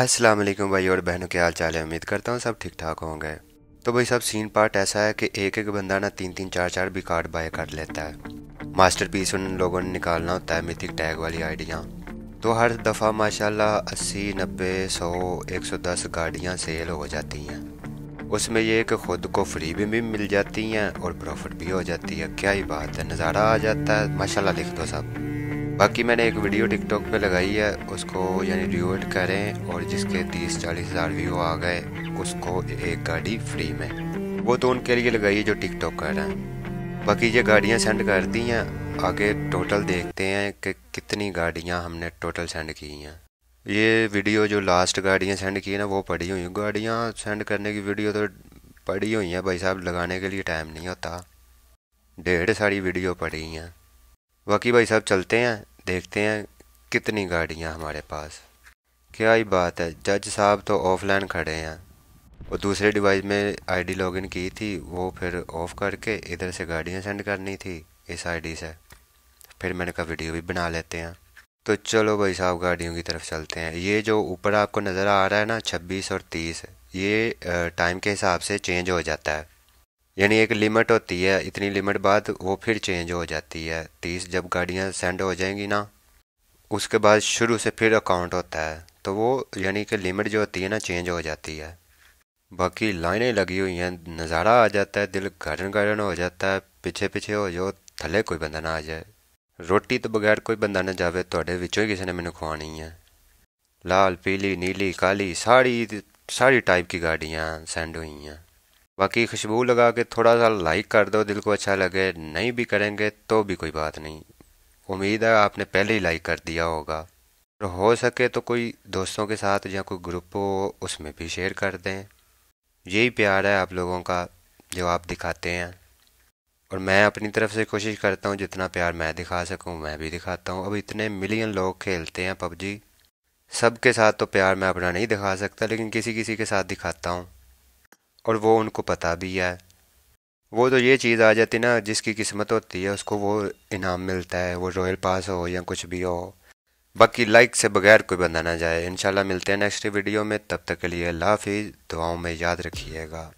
अस्सलाम वालेकुम भाई और बहनों के हाल चाल है उम्मीद करता हूँ सब ठीक ठाक होंगे तो भाई सब सीन पार्ट ऐसा है कि एक एक बंदा ना तीन तीन चार चार भी कार्ड बाय कर लेता है मास्टर पीस उन लोगों ने निकालना होता है मिथिक टैग वाली आइडियाँ तो हर दफ़ा माशाल्लाह अस्सी नब्बे सौ एक सौ दस गाड़ियाँ सेल हो जाती हैं उसमें यह कि ख़ुद को फ्री भी, भी मिल जाती हैं और प्रॉफिट भी हो जाती है क्या ही बात है नज़ारा आ जाता है माशाल्लाह लिख दो सब बाकी मैंने एक वीडियो टिकटॉक पे लगाई है उसको यानी रिवोट करें और जिसके तीस चालीस हज़ार व्यू आ गए उसको एक गाड़ी फ्री में वो तो उनके लिए लगाई है जो टिकटॉक कर रहे हैं बाकी ये गाड़ियाँ सेंड कर दी हैं आगे टोटल देखते हैं कि कितनी गाड़ियाँ हमने टोटल सेंड की हैं ये वीडियो जो लास्ट गाड़ियाँ सेंड की है ना वो पड़ी हुई गाड़ियाँ सेंड करने की वीडियो तो पड़ी हुई हैं भाई साहब लगाने के लिए टाइम नहीं होता डेढ़ सारी वीडियो पड़ी हैं बाकी भाई साहब चलते हैं देखते हैं कितनी गाड़ियाँ हमारे पास क्या ही बात है जज साहब तो ऑफलाइन खड़े हैं और दूसरे डिवाइस में आईडी लॉगिन की थी वो फिर ऑफ़ करके इधर से गाड़ियाँ सेंड करनी थी इस आईडी से फिर मैंने कहा वीडियो भी बना लेते हैं तो चलो भाई साहब गाड़ियों की तरफ चलते हैं ये जो ऊपर आपको नज़र आ रहा है ना छब्बीस और तीस ये टाइम के हिसाब से चेंज हो जाता है यानी एक लिमिट होती है इतनी लिमिट बाद वो फिर चेंज हो जाती है तीस जब गाड़ियाँ सेंड हो जाएंगी ना उसके बाद शुरू से फिर अकाउंट होता है तो वो यानी कि लिमिट जो होती है ना चेंज हो जाती है बाकी लाइनें लगी हुई हैं नज़ारा आ जाता है दिल गार्डन गार्डन हो जाता है पीछे पीछे हो जाओ थले कोई बंदा ना आ जाए रोटी तो बगैर कोई बंदा ना जाए तो बिचों ही किसी ने मैंने ਮੈਨੂੰ है लाल पीली नीली काली सारी सारी टाइप की गाड़ियाँ सेंड हुई हैं बाकी खुशबू लगा के थोड़ा सा लाइक कर दो दिल को अच्छा लगे नहीं भी करेंगे तो भी कोई बात नहीं उम्मीद है आपने पहले ही लाइक कर दिया होगा और हो सके तो कोई दोस्तों के साथ या कोई ग्रुप हो उसमें भी शेयर कर दें यही प्यार है आप लोगों का जो आप दिखाते हैं और मैं अपनी तरफ से कोशिश करता हूँ जितना प्यार मैं दिखा सकूँ मैं भी दिखाता हूँ अब इतने मिलियन लोग खेलते हैं पबजी सबके साथ तो प्यार मैं अपना नहीं दिखा सकता लेकिन किसी किसी के साथ दिखाता हूँ और वो उनको पता भी है वो तो ये चीज़ आ जाती ना जिसकी किस्मत होती है उसको वो इनाम मिलता है वो रॉयल पास हो या कुछ भी हो बाकी लाइक से बगैर कोई बंदा ना जाए इंशाल्लाह मिलते हैं नेक्स्ट वीडियो में तब तक के लिए अल्लाह हाफिज़ दुआओं में याद रखिएगा